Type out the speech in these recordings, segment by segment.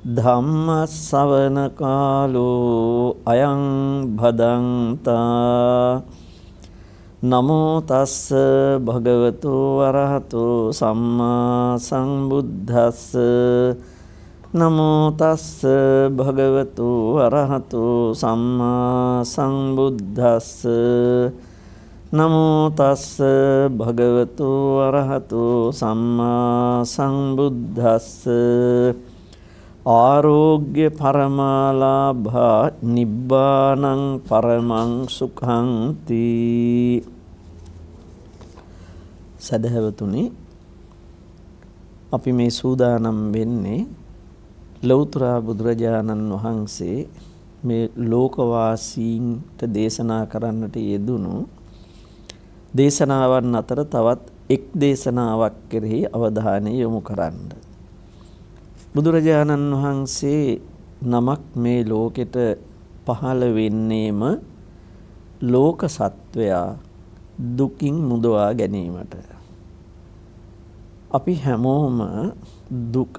ධම්මස්සවන කාලෝ අයං භදන්තා නමෝ තස්ස භගවතු වරහතු සම්මා සංබුද්දස්ස නමෝ තස්ස භගවතු වරහතු සම්මා සංබුද්දස්ස නමෝ තස්ස භගවතු වරහතු සම්මා සංබුද්දස්ස ආරෝග්‍ය පරමාලාභා නිබ්බානං පරමං සුඛං තී සදහවතුනි අපි මේ සූදානම් වෙන්නේ ලෞතර බුදුරජාණන් වහන්සේ මේ ලෝකවාසීන්ට දේශනා කරන්නට යෙදුණු දේශනාවන් අතර තවත් එක් දේශනාවක් කෙරෙහි අවධානය යොමු කරන්න. බුදුරජාණන් වහන්සේ නමක් මේ ලෝකෙට පහළ වෙන්නේම ලෝක සත්වයා දුකින් මුදවා ගැනීමට. අපි හැමෝම දුක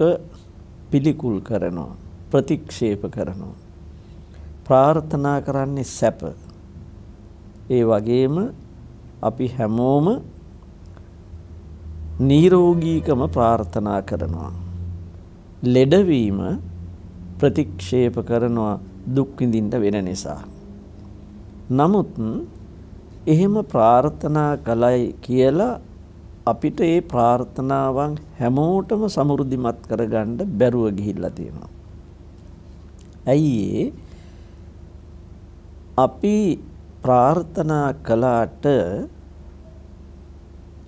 පිළිකුල් කරනවා ප්‍රතික්ෂේප කරනවා. ප්‍රාර්ථනා කරන්නේ සැප. ඒ වගේම අපි හැමෝම නීරෝගීකම ප්‍රාර්ථනා කරනවා. ලෙඩවීම ප්‍රතික්ෂේප කරනවා දුක් විඳින්න වෙන නිසා. නමුත් එහෙම ප්‍රාර්ථනා කළයි කියලා අපිට ඒ ප්‍රාර්ථනාවන් හැමෝටම සමෘද්ධිමත් කරගන්න බැරුව ගිහිල්ලා තියෙනවා. ඇයි අපි ප්‍රාර්ථනා කළාට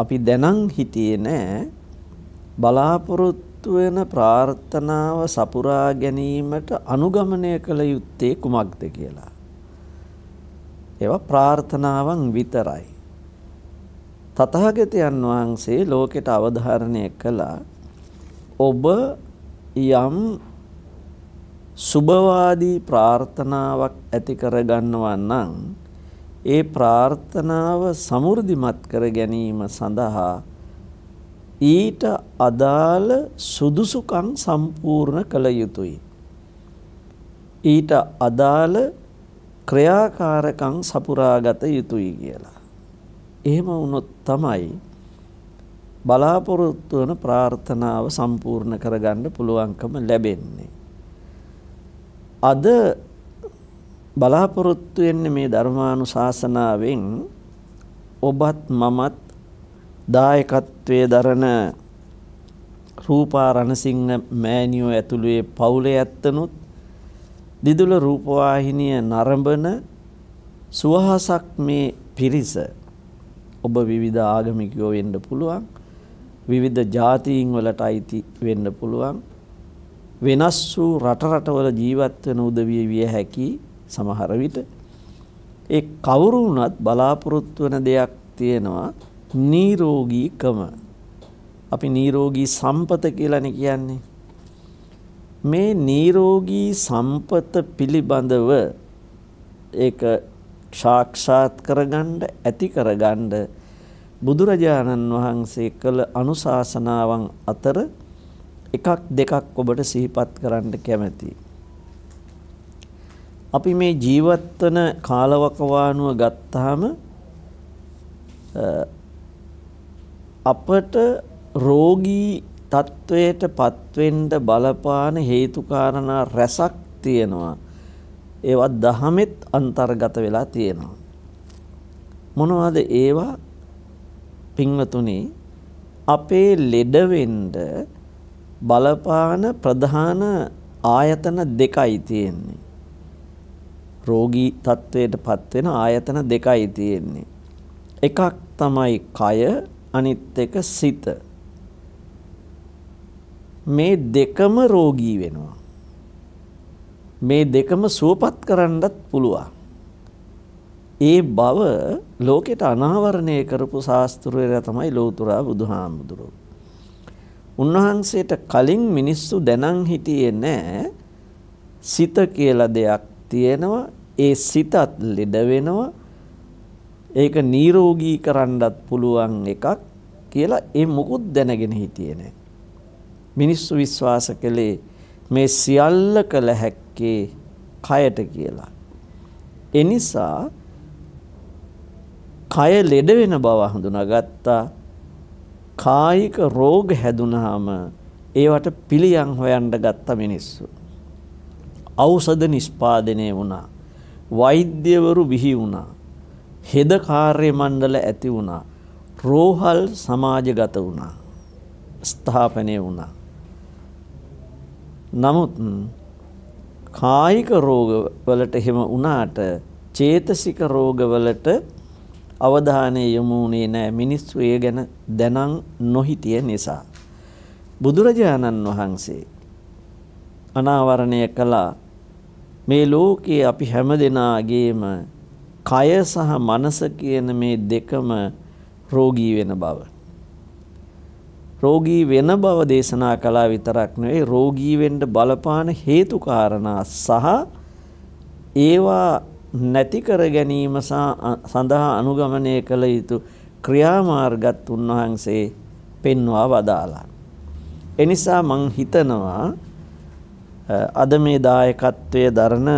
අපි දැනන් හිටියේ නෑ බලාපොරොත්තු මතුවෙන ප්‍රාර්ථනාව සපුරා ගැනීමට අනුගමනය කළ යුත්තේ කුමක්ද කියලා. ඒවා ප්‍රාර්ථනාවන් විතරයි. තථාගතයන් වහන්සේ ලෝකෙට අවධාරණය කළා ඔබ යම් සුභවාදී ප්‍රාර්ථනාවක් ඇති කරගන්නවා නම් ඒ ප්‍රාර්ථනාව සමෘද්ධිමත් කර ගැනීම සඳහා ඊට අදාළ සුදුසුකම් සම්පූර්ණ කළ යුතුයි. ඊට අදාළ ක්‍රියාකාරකම් සපුරාගත යුතුයි කියලා. එහෙම වුණොත් තමයි බලාපොරොත්තු වන ප්‍රාර්ථනාව සම්පූර්ණ කරගන්න පුළුවන්කම ලැබෙන්නේ. අද බලාපොරොත්තු වෙන්නේ මේ ධර්මානුශාසනාවෙන් ඔබත් මමත් දායකත්වයේ දරන රූපා රණසිංහ මෑණියෝ ඇතුළුවේ පවුලේ ඇත්තනුත් දිදුල රූපවාහිනිය නරඹන සුවහසක් මේ පිරිස ඔබ විවිධ ආගමිකයෝ වෙන්න පුළුවන් විවිධ ජාතීන් වලට අයිති වෙන්න පුළුවන් වෙනස් වූ රට රටවල ජීවත් වෙන උදවිය විය හැකි සමහර විට ඒ කවුරු වුණත් බලාපොරොත්තු වෙන දෙයක් තියෙනවා නීරෝගීකම අපි නීරෝගී සම්පත කියලානේ කියන්නේ මේ නීරෝගී සම්පත පිළිබඳව ඒක සාක්ෂාත් කරගන්න ඇති කරගන්න බුදුරජාණන් වහන්සේ කළ අනුශාසනාවන් අතර එකක් දෙකක් ඔබට සිහිපත් කරන්න කැමැතියි අපි මේ ජීවත්වන කාලවකවානුව ගත්තාම අපට රෝගී තත්ත්වයට පත්වෙන්න බලපාන හේතුකාරණා රැසක් තියෙනවා. ඒවත් දහමෙත් අන්තර්ගත වෙලා තියෙනවා. මොනවද ඒවා පින්වතුනි අපේ ලෙඩවෙන්න බලපාන ප්‍රධාන ආයතන දෙකයි තියෙන්නේ. රෝගී තත්ත්වයට පත්වෙන ආයතන දෙකයි තියෙන්නේ. එකක් තමයි කය අනිත් එක සිත. මේ දෙකම රෝගී වෙනවා. මේ දෙකම සුවපත් කරන්නත් පුළුවන්. ඒ බව ලෝකෙට අනාවරණය කරපු ශාස්ත්‍රවේරයා තමයි ලෝතුරා බුදුහාමුදුරුව. උන්වහන්සේට කලින් මිනිස්සු දැනන් හිටියේ නෑ සිත කියලා දෙයක් තියෙනවා ඒ සිතත් ලෙඩ වෙනවා ඒක නිරෝගී කරන්නත් පුළුවන් එකක් කියලා ඒ මොකුත් දැනගෙන හිටියේ නැහැ. මිනිස්සු විශ්වාස කළේ මේ සියල්ල කළ හැක්කේ කයට කියලා. ඒ නිසා කය ලෙඩ වෙන බව හඳුනාගත්තා. කායික රෝග හැදුනහම ඒවට පිළියම් හොයන්න ගත්ත මිනිස්සු. ඖෂධ නිෂ්පාදනය වුණා. වෛද්‍යවරු බිහි වුණා. හෙද කාර්ය මණ්ඩල ඇති වුණා. රෝහල් සමාජගත වුණා. ස්ථාපනය වුණා. නමුත් කායික රෝගවලට එහෙම වුණාට චේතසික රෝගවලට අවධානය යොමුුණේ නෑ මිනිස්සු ඒ ගැන දැනං නොහිටිය නිසා. බුදුරජාණන් වහන්සේ අනාවරණය කළා මේ ලෝකයේ අපි හැම දෙනාගේම කය සහ මනස කියන මේ දෙකම රෝගී වෙන බව. රෝගී වෙන බව දේශනා කළා විතරක් නෙවෙයි රෝගී වෙන්න බලපාන හේතු කාරණා සහ ඒවා නැති කර ගැනීම සඳහා අනුගමනය කළ යුතු ක්‍රියාමාර්ගත් උන්වහන්සේ පෙන්වා වදාලා. එනිසා මං හිතනවා අද මේ දායකත්වය දරණ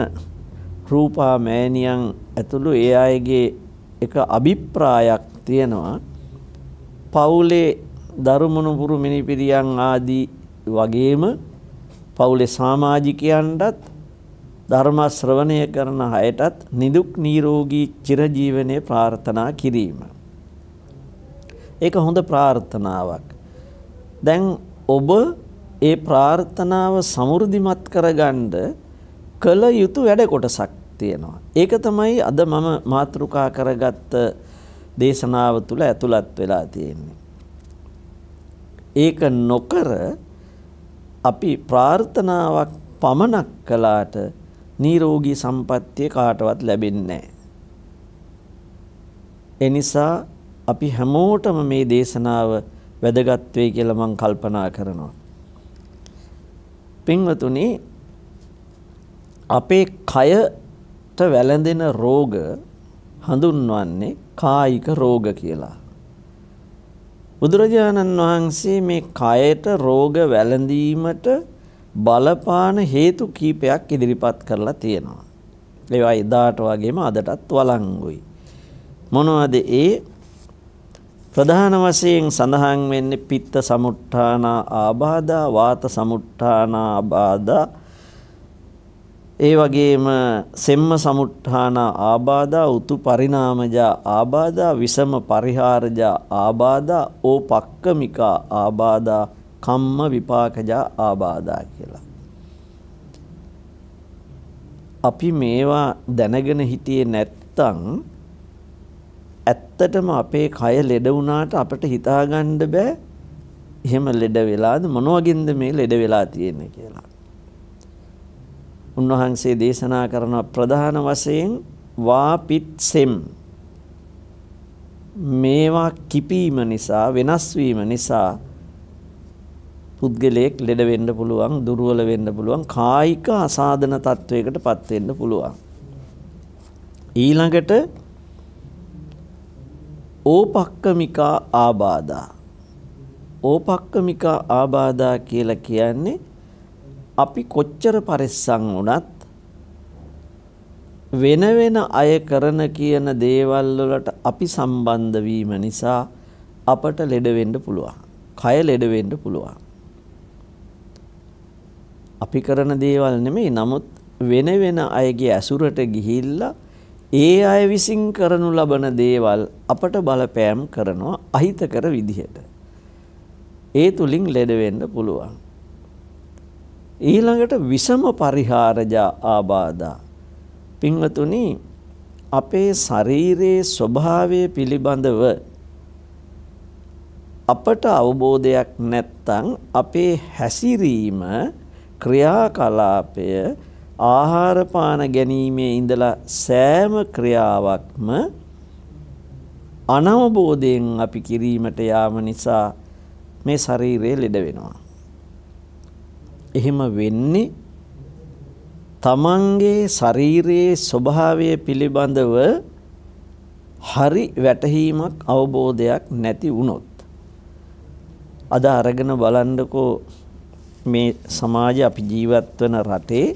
රූපා මෑණියන් ඇතුළු ඒ අයගේ එක අභිප්‍රායක් තියෙනවා පවුලේ දරුමුණුපුරු මිනිපිරියන් ආදී වගේම පවුලේ සමාජිකයන්ටත් ධර්ම ශ්‍රවණය කරන අයටත් නිදුක් නිරෝගී චිරජීවනයේ ප්‍රාර්ථනා කිරීම. ඒක හොඳ ප්‍රාර්ථනාවක්. දැන් ඔබ ඒ ප්‍රාර්ථනාව සමෘද්ධිමත් කරගන්න කළ යුතු වැඩ කොටසක් තියෙනවා. ඒක තමයි අද මම මාතෘකා කරගත්ත දේශනාව තුළ ඇතුළත් වෙලා තියෙන්නේ. ඒක නොකර අපි ප්‍රාර්ථනාවක් පමණක් කළාට නිරෝගී සම්පත්තිය කාටවත් ලැබෙන්නේ නැහැ. ඒ නිසා අපි හැමෝටම මේ දේශනාව වැදගත් වෙයි කියලා මම කල්පනා කරනවා. පින්වතුනි අපේ කයට වැළඳෙන රෝග හඳුන්වන්නේ කායික රෝග කියලා. බුදුරජාණන් වහන්සේ මේ කයට රෝග වැළඳීමට බලපාන හේතු කීපයක් ඉදිරිපත් කරලා තියෙනවා. ඒවා එදාට වගේම අදටත් වළංගුයි. මොනවද ඒ? ප්‍රධාන වශයෙන් සඳහන් වෙන්නේ පිත්ත සමුට්ඨාන ආබාධා වාත සමුට්ඨාන ආබාධා ඒ වගේම සෙම්ම සමුට්ඨාන ආබාධා උතු පරිණාමජා ආබාධා විසම පරිහාරජා ආබාධා ඕපක්කමිකා ආබාධා කම්ම විපාකජා ආබාධා කියලා. අපි මේවා දැනගෙන හිටියේ නැත්තම් ඇත්තටම අපේ කය ලෙඩ වුණාට අපිට හිතාගන්න බෑ එහෙම ලෙඩ වෙලාද මොන වගේන්ද මේ ලෙඩ වෙලා තියෙන්නේ කියලා. උන්වහන්සේ දේශනා කරන ප්‍රධාන වශයෙන් වාපිත්සෙම් මේවා කිපීම නිසා වෙනස් වීම නිසා පුද්ගලයෙක් ලෙඩ වෙන්න පුළුවන් දුර්වල වෙන්න පුළුවන් කායික අසාධන තත්වයකට පත් වෙන්න පුළුවන් ඊළඟට ඕපක්කමිකා ආබාධා ඕපක්කමිකා ආබාධා කියලා කියන්නේ අපි කොච්චර පරිස්සම් වුණත් වෙන වෙන අය කරන කියන දේවල් වලට අපි සම්බන්ධ වීම නිසා අපට ලෙඩ වෙන්න පුළුවන්. කය ලෙඩ වෙන්න පුළුවන්. අපි කරන දේවල් නෙමෙයි නමුත් වෙන වෙන අයගේ ඇසුරට ගිහිල්ලා ඒ අය විසින් කරනු ලබන දේවල් අපට බලපෑම් කරනවා අහිතකර විදිහට. ඒ තුලින් ලෙඩ වෙන්න පුළුවන්. ඊළඟට විසම පරිහාරජා ආබාධා. පින්වතුනි අපේ ශරීරයේ ස්වභාවය පිළිබඳව අපට අවබෝධයක් නැත්තං අපේ හැසිරීම ක්‍රියාකලාපය ආහාරපාන ගැනීමේ ඉඳලා සෑම ක්‍රියාවක්ම අනවබෝධයෙන් අපි කිරීමට යාම නිසා මේ ශරීරය ලෙඩ වෙනවා. එහෙම වෙන්නේ තමන්ගේ ශරීරයේ ස්වභාවය පිළිබඳව හරි වැටහීමක් අවබෝධයක් නැති වුණොත් අද අරගෙන බලන්නකෝ මේ සමාජ අපි ජීවත් වෙන රටේ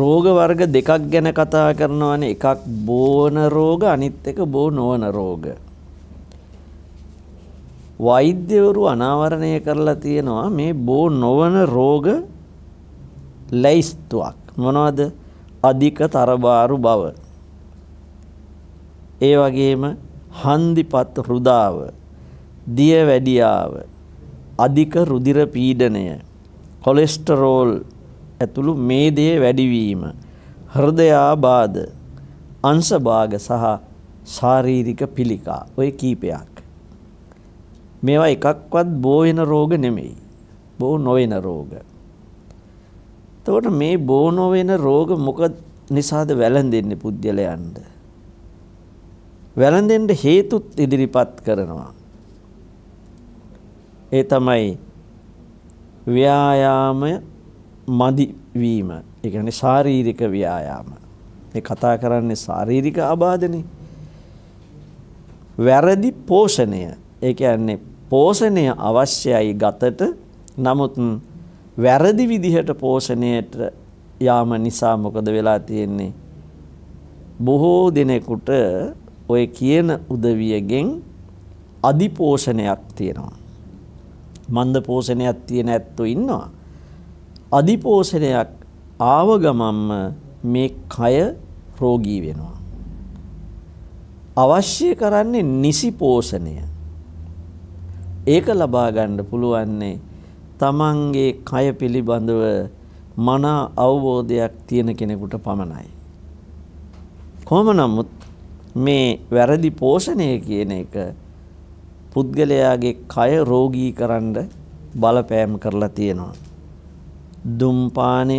රෝග වර්ග දෙකක් ගැන කතා කරනවානේ එකක් බෝන රෝග අනිත් එක බෝ නොවන රෝග වෛද්‍යවරු අනාවරණය කරලා තියෙනවා මේ බෝ නොවන රෝග ලැයිස්තුවක් මොනවද අධික තරබාරු බව ඒ වගේම හන්දිපත් හෘදාව දිය වැඩියාව අධික රුධිර පීඩනය කොලෙස්ටරෝල් ඇතුළු මේ දේ වැඩිවීම හෘදයාබාධ අංශභාග සහ ශාරීරික පිළිකා ඔය කීපයක් මේවා එකක්වත් බෝ වෙන රෝග නෙමෙයි. බෝ නොවන රෝග. එතකොට මේ බෝ නොවන රෝග මොක නිසාද වැළඳෙන්නේ පුද්ගලයන්ට? වැළඳෙන්න හේතුත් ඉදිරිපත් කරනවා. ඒ තමයි ව්‍යායාමය මදි වීම. ඒ කියන්නේ ශාරීරික ව්‍යායාම. මේ කතා කරන්නේ ශාරීරික ආබාධනේ. වැරදි පෝෂණය. ඒ කියන්නේ පෝෂණය අවශ්‍යයි ගතට නමුත් වැරදි විදිහට පෝෂණයට යාම නිසා මොකද වෙලා තියෙන්නේ බොහෝ දිනෙකට ඔය කියන උදවියගෙන් අදි පෝෂණයක් තියෙනවා මන්ද පෝෂණයක් තියෙන ඇත්තෝ ඉන්නවා අදි පෝෂණයක් ආව ගමම්ම මේ කය රෝගී වෙනවා අවශ්‍ය කරන්නේ නිසි පෝෂණය ඒක ලබා ගන්න පුළුවන්නේ තමන්ගේ කය පිළිබඳව මනා අවබෝධයක් තියෙන කෙනෙකුට පමණයි. කොහොම නමුත් මේ වැරදි පෝෂණය කියන එක පුද්ගලයාගේ කය රෝගී කරන්න බලපෑම් කරලා තියෙනවා. දුම්පානය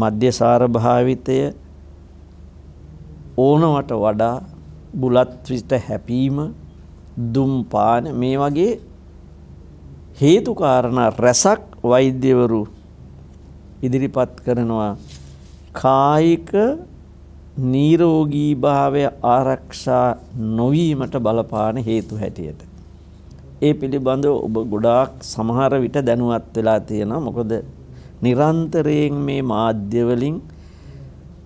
මධ්‍යසාර භාවිතය ඕනවට වඩා බුලත් විට හැපීම දුම්පාන මේ වගේ හේතු කාරණා රැසක් වෛද්‍යවරු ඉදිරිපත් කරනවා කායික නිරෝගී භාවය ආරක්ෂා නොවීමට බලපාන හේතු හැටියට. ඒ පිළිබඳව ඔබ ගොඩාක් සමහර විට දැනුවත් වෙලා තියෙනවා. මොකද නිරන්තරයෙන් මේ මාධ්‍ය වලින්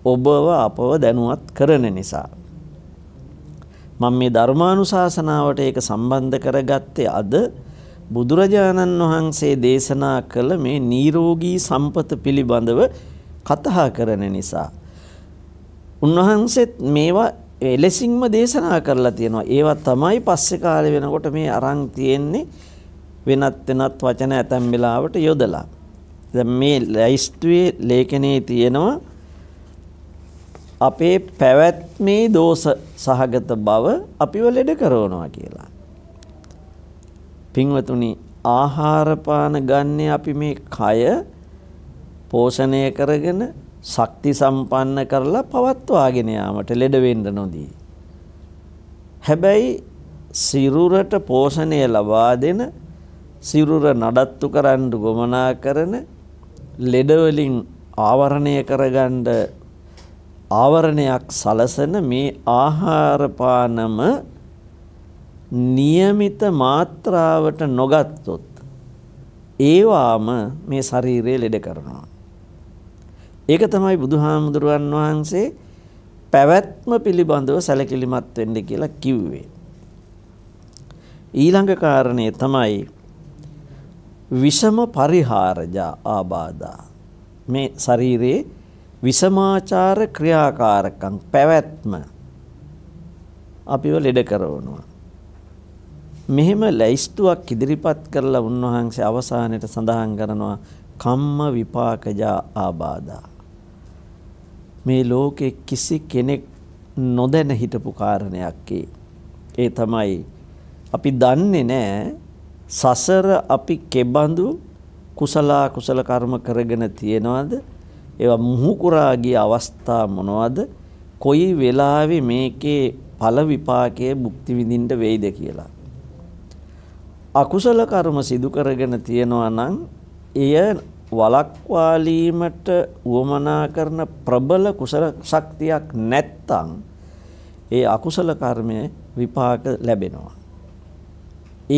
ඔබව අපව දැනුවත් කරන නිසා. මම මේ ධර්මානුශාසනාවට ඒක සම්බන්ධ කරගත්තේ අද බුදුරජාණන් වහන්සේ දේශනා කළ මේ නිරෝගී සම්පත පිළිබඳව කතා කරන නිසා උන්වහන්සේත් මේවා එලෙසින්ම දේශනා කරලා තියෙනවා. ඒවා තමයි පස්සේ කාලේ වෙනකොට මේ අරන් තියෙන්නේ වෙනත් වෙනත් වචන ඇතැම් වෙලාවට යොදලා. දැන් මේ ලයිස්තුවේ ලේඛනයේ තියෙනවා අපේ පැවැත්මේ දෝෂ සහගත බව අපිව ලෙඩ කරනවා කියලා. පින්වතුනි ආහාර පාන ගන්න අපි මේ කය පෝෂණය කරගෙන ශක්ති සම්පන්න කරලා පවත්වාගෙන යාමට ලෙඩ වෙන්න නොදී. හැබැයි සිරුරට පෝෂණය ලබා දෙන සිරුර නඩත්තු කරන්න ගොමනා කරන ලෙඩ වලින් ආවරණය කරගන්න ආවරණයක් සලසන මේ ආහාර පානම નિયમિત මාත්‍රාවට නොගත්තොත් ඒවාම මේ ශරීරය ලෙඩ කරනවා. ඒක තමයි බුදුහාමුදුරුවන් වහන්සේ පැවැත්ම පිළිබඳව සැලකිලිමත් වෙන්න කියලා කිව්වේ. ඊළඟ කාරණය තමයි විෂම පරිහාරජා ආබාධා. මේ ශරීරයේ විසමාචාර ක්‍රියාකාරකම් පැවැත්ම අපිව ලෙඩ කරවනවා. මෙහෙම ලැයිස්තුවක් ඉදිරිපත් කරලා උන්වහන්සේ අවසානයට සඳහන් කරනවා කම්ම විපාකජා ආබාධා. මේ ලෝකේ කිසි කෙනෙක් නොදැන හිටපු කාරණයක් ඒ තමයි අපි දන්නේ නෑ සසර අපි කෙබඳු කුසලා කුසල කර්ම කරගෙන තියෙනවද ඒවා මුහුකුරා ගිය අවස්ථා මොනවද? කොයි වෙලාවේ මේකේ ඵල විපාකයේ භුක්ති විඳින්න වෙයිද කියලා. අකුසල කර්ම සිදු කරගෙන තියෙනවා නම් එය වලක්වාලීමට උවමනා කරන ප්‍රබල කුසල ශක්තියක් නැත්තම් ඒ අකුසල කර්මයේ විපාක ලැබෙනවා.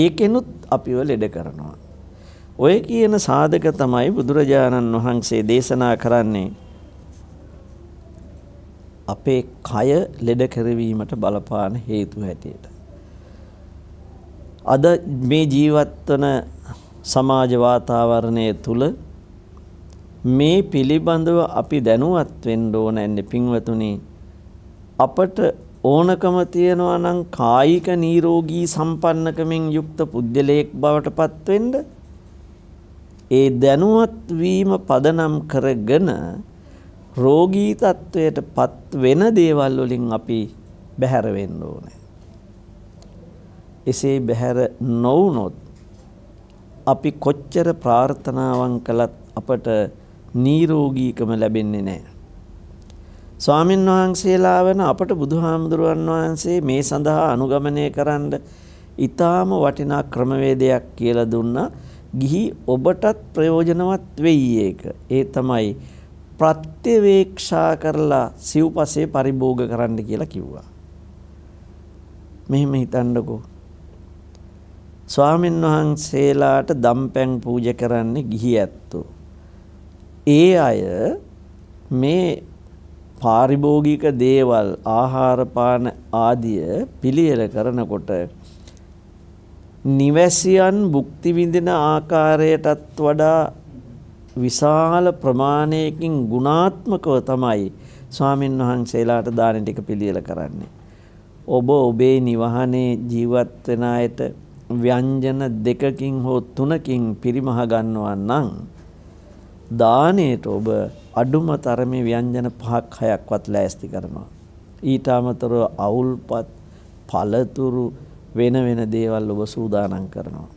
ඒකෙනුත් අපිව ලෙඩ කරනවා. ඔය කියන සාධක තමයි බුදුරජාණන් වහන්සේ දේශනා කරන්නේ අපේ කය ලෙඩ කරවීමට බලපාන හේතු හැටියට. අද මේ ජීවත්වන සමාජ වාතාවරණය තුළ මේ පිළිබඳව අපි දැනුවත් වෙන්න ඕන ඇන්නේ පින්වතුනි අපට ඕනකම තියෙනවා නම් කායික නිරෝගී සම්පන්නකමින් යුක්ත පුද්ගලයෙක් බවට පත්වෙන්න ඒ දැනුවත් වීම පදනම් කරගෙන රෝගී තත්වයටපත් වෙන දේවල් වලින් අපි බැහැර වෙන්න ඕනේ. එසේ බැහැර නොවුනොත් අපි කොච්චර ප්‍රාර්ථනාවන් කළත් අපට නිරෝගීකම ලැබෙන්නේ නැහැ. ස්වාමින් වහන්සේලා වෙන අපට බුදුහාමුදුරුවන් වහන්සේ මේ සඳහා අනුගමනය කරන්න ඊටාම වටිනා ක්‍රමවේදයක් කියලා දුන්නා. ගිහි ඔබටත් ප්‍රයෝජනවත් වෙයි ඒක. ඒ තමයි ප්‍රත්‍යවේක්ෂා කරලා සිව්පසේ පරිභෝග කරන්න කියලා කිව්වා. මෙහෙම හිතන්නකෝ. ස්වාමීන් වහන්සේලාට දම්පැන් පූජ කරන්නේ ගිහි ඇත්තෝ. ඒ අය මේ පාරිභෝගික දේවල් ආහාර පාන ආදිය පිළියෙල කරනකොට නිවැසියන් භුක්ති විඳින ආකාරයටත් වඩා විශාල ප්‍රමාණයකින් ගුණාත්මකව තමයි ස්වාමින් වහන්සේලාට දාන ටික පිළියෙල කරන්නේ. ඔබ ඔබේ නිවහනේ ජීවත් වෙන අයට ව්‍යංජන දෙකකින් හෝ තුනකින් පිරිමහ ගන්නවා නම් දානයට ඔබ අඩුම තරමේ ව්‍යංජන පහක් හයක්වත් ලෑස්ති කරනවා. ඊට අමතරව අවුල්පත් පළතුරු වෙන වෙන දේවල් ඔබ සූදානම් කරනවා.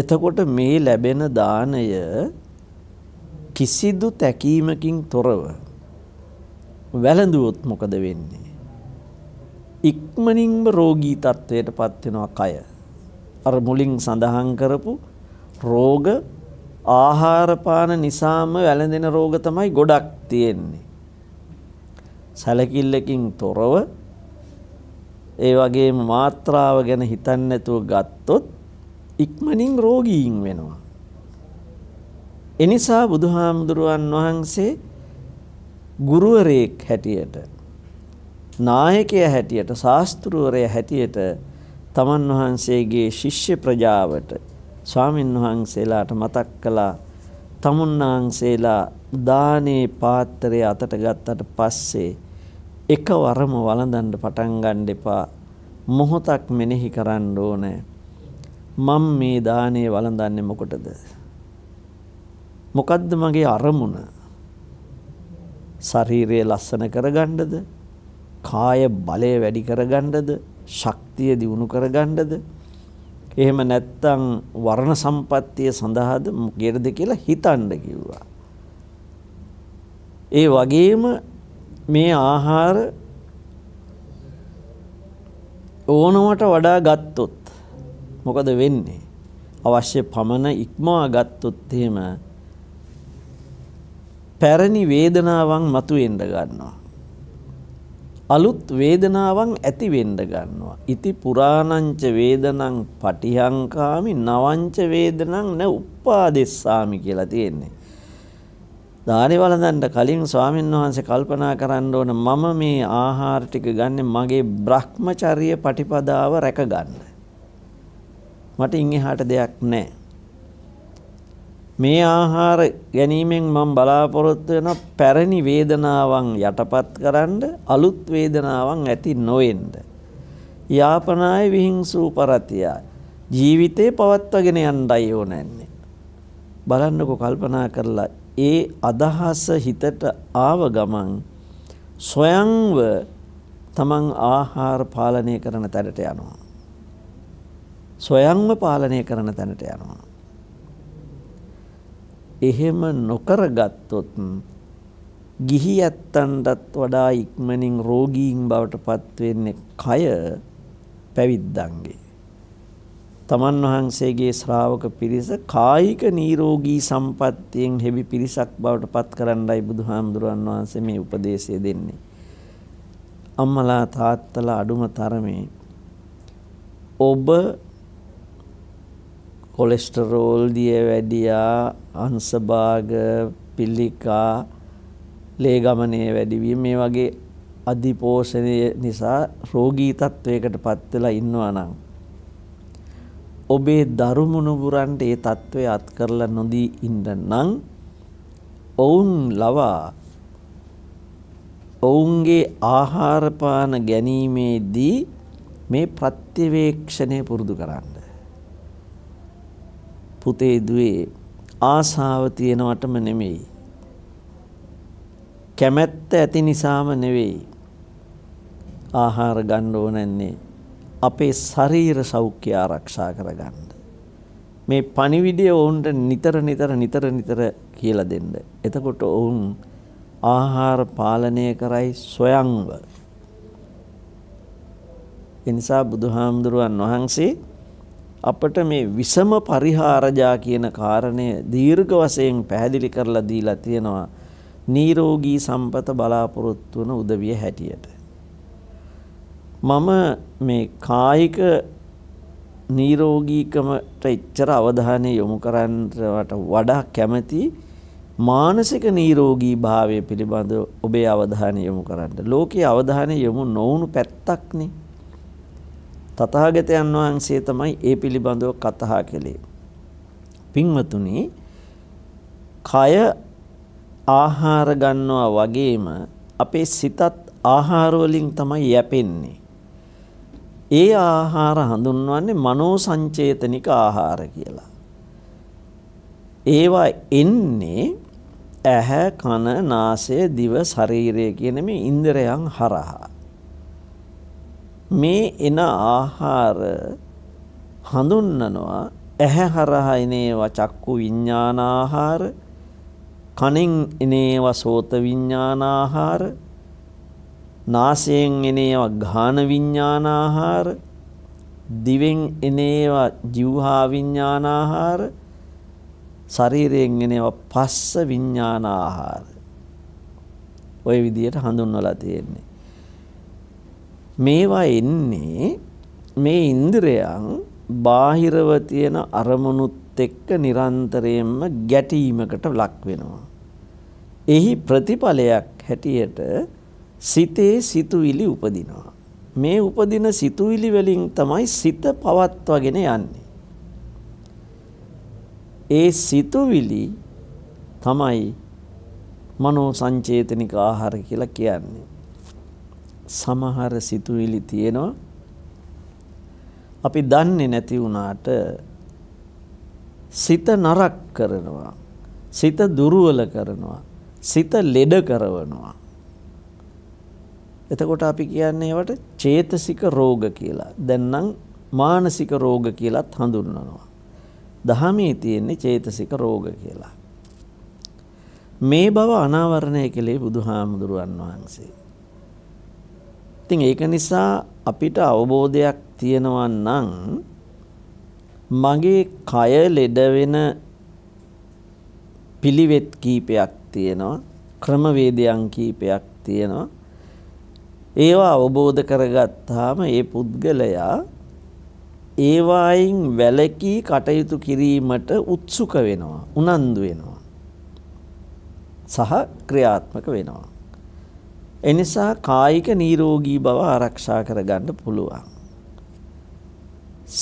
එතකොට මේ ලැබෙන දාණය කිසිදු තැකීමකින් තොරව වැළඳුවොත් මොකද වෙන්නේ? ඉක්මනින්ම රෝගී තත්ත්වයට පත් වෙනවා කය. අර මුලින් සඳහන් කරපු රෝග ආහාර පාන නිසාම වැළඳෙන රෝග තමයි ගොඩක් තියෙන්නේ. සැලකිල්ලකින් තොරව ඒ වගේ මාත්‍රාව ගැන හිතන්නේ නැතුව ගත්තොත් ඉක්මනින් රෝගීන් වෙනවා. එනිසා බුදුහාමුදුරුවන් වහන්සේ ගුරුවරයෙක් හැටියට නායකය හැටියට ශාස්ත්‍රූරය හැටියට තමන් වහන්සේගේ ශිෂ්‍ය ප්‍රජාවට ස්වාමින් වහන්සේලාට මතක් කළා තමුන් වහන්සේලා දානේ පාත්‍රය අතට ගත්තට පස්සේ එකවරම වළඳන්න පටන් ගන්න එපා. මොහොතක් මෙනෙහි කරන්න ඕනේ. මම මේ දානේ වළඳන්නේ මොකටද? මොකද්ද මගේ අරමුණ? ශරීරය ලස්සන කරගන්නද? කාය බලය වැඩි කරගන්නද? ශක්තිය දියුණු කරගන්නද? එහෙම නැත්නම් වර්ණ සම්පත්තිය සඳහාද මොකේද කියලා හිතන්න කිව්වා. ඒ වගේම මේ ආහාර ඕනවට වඩා ගත්තොත් මොකද වෙන්නේ? අවශ්‍ය පමණ ඉක්මවා ගත්තොත් එහෙම පැරණි වේදනාවන් මතුවෙන්න ගන්නවා. අලුත් වේදනාවන් ඇති වෙන්න ගන්නවා. ඉති පුරාණංච වේදනං පටිහංකාමි නවංච වේදනං න උප්පාදෙස්සාමි කියලා තියෙන්නේ. දානි වළඳන්න කලින් ස්වාමීන් වහන්සේ කල්පනා කරන්න ඕන මම මේ ආහාර ටික ගන්නෙ මගේ Brahmacharya පටිපදාව රැක ගන්න. මට ඉන් එහාට දෙයක් නැහැ. මේ ආහාර ගැනීමෙන් මම බලාපොරොත්තු වෙන පැරණි වේදනාවන් යටපත් කරන්න අලුත් වේදනාවන් ඇති නොවෙන්න. යාපනාය විහිංසූ පරතියයි. ජීවිතේ පවත්වාගෙන යන්නයි ඕනන්නේ. බලන්නකො කල්පනා කරලා ඒ අදහස හිතට ආව ගමන් සොයන්ව තමන් ආහාර පාලනය කරන තැනට යනවා. සොයන්ව පාලනය කරන තැනට යනවා. එහෙම නොකරගත්තොත් ගිහි ඇත්තන්ටත් වඩා ඉක්මනින් රෝගීන් බවට පත්වෙන්නේ කය පැවිද්දන්ගේ. තමන් වහන්සේගේ ශ්‍රාවක පිරිස කායික නිරෝගී සම්පත්තියෙන් හෙබි පිරිසක් බවට පත් කරන්නයි බුදුහාමුදුරන් වහන්සේ මේ උපදේශය දෙන්නේ. අම්මලා තාත්තලා අඩුම තරමේ ඔබ කොලෙස්ටරෝල් දියවැඩියා අංශභාග පිළිකා ලේ ගමනේ වැඩිවීම මේ වගේ අධිපෝෂණය නිසා රෝගී තත්වයකට පත් වෙලා ඉන්නවා නම් ඔබේ දරුමුණුබුරන්ට ඒ తත්වය අත් කරලා නොදී ඉන්න නම් ඔවුන් ලවා ඔවුන්ගේ ආහාර පාන ගැනීමේදී මේ ප්‍රත්‍යවේක්ෂණය පුරුදු කරන්න. පුතේ දුවේ ආසාව තියෙනවටම නෙමෙයි. කැමැත්ත ඇති නිසාම නෙවෙයි. ආහාර ගන්න ඕනන්නේ අපේ ශරීර සෞඛ්‍ය ආරක්ෂා කරගන්න. මේ පණිවිඩය ඔවුන්ට නිතර නිතර නිතර නිතර කියලා දෙන්න. එතකොට ඔවුන් ආහාර පාලනය කරයි සොයංව. එනිසා බුදුහාමුදුරුවන් වහන්සේ අපට මේ විසම පරිහාරජා කියන කාරණය දීර්ඝ වශයෙන් පැහැදිලි කරලා දීලා තියෙනවා. නිරෝගී සම්පත බලාපොරොත්තු වන උදවිය හැටියට. මම මේ කායික නීරෝගීකමට එච්චර අවධානය යොමු කරන්නට වඩා කැමති මානසික නීරෝගී භාවය පිළිබඳ ඔබේ අවධානය යොමු කරන්න. ලෝකයේ අවධානය යොමු නොවුණු පැත්තක්නේ. තථාගතයන් වහන්සේ තමයි ඒ පිළිබඳව කතා කළේ. පින්වතුනි, කය ආහාර ගන්නවා වගේම අපේ සිතත් ආහාර වලින් තමයි යැපෙන්නේ. ඒ ආහාර හඳුන්වන්නේ මනෝ සංචේතනික ආහාර කියලා. ඒවා එන්නේ ඇහැ කන නාසය දිව ශරීරය කියන මේ ඉන්ද්‍රයන් හරහා මේ එන ආහාර හඳුන්වනවා ඇහැ හරහා එනේවා චක්කු විඤ්ඤාණ ආහාර කනෙන් එනේවා සෝත විඤ්ඤාණ ආහාර නාසයෙන් එන ඒවා ඝාන විඥානාහාර දිවෙන් එන ඒවා જીවහා විඥානාහාර ශරීරයෙන් එන ඒවා පස්ස විඥානාහාර ওই විදිහට හඳුන්වලා තියෙන්නේ මේවා එන්නේ මේ ඉන්ද්‍රයන් බාහිරව තියෙන අරමුණුත් එක්ක නිරන්තරයෙන්ම ගැටීමකට ලක් වෙනවා. එහි ප්‍රතිඵලයක් හැටියට සිතේ සිතුවිලි උපදිනවා. මේ උපදින සිතුවිලි වලින් තමයි සිත පවත්වාගෙන යන්නේ. ඒ සිතුවිලි තමයි මනෝ සංචේතනික ආහාර කියලා කියන්නේ. සමහර සිතුවිලි තියෙනවා අපි දන්නේ නැති වුණාට සිත නරක් කරනවා. සිත දුර්වල කරනවා. සිත ලෙඩ කරනවා. එතකොට අපි කියන්නේ ඒවට චේතසික රෝග කියලා. දැන් නම් මානසික රෝග කියලාත් හඳුන්වනවා. දහමේ තියෙන්නේ චේතසික රෝග කියලා. මේ බව අනාවරණය කළේ බුදුහාමුදුරුවන් වහන්සේ. ඉතින් ඒක නිසා අපිට අවබෝධයක් තියෙනවා නම් මගේ කය ලෙඩ වෙන පිළිවෙත් කීපයක් තියෙනවා ක්‍රමවේදයන් කීපයක් තියෙනවා ඒවා අවබෝධ කරගත්තාම ඒ පුද්ගලයා ඒවායින් වැලකී කටයුතු කිරීමට උත්සුක වෙනවා උනන්දු වෙනවා සහ ක්‍රියාත්මක වෙනවා එනිසා කායික නිරෝගී බව ආරක්ෂා කරගන්න පුළුවන්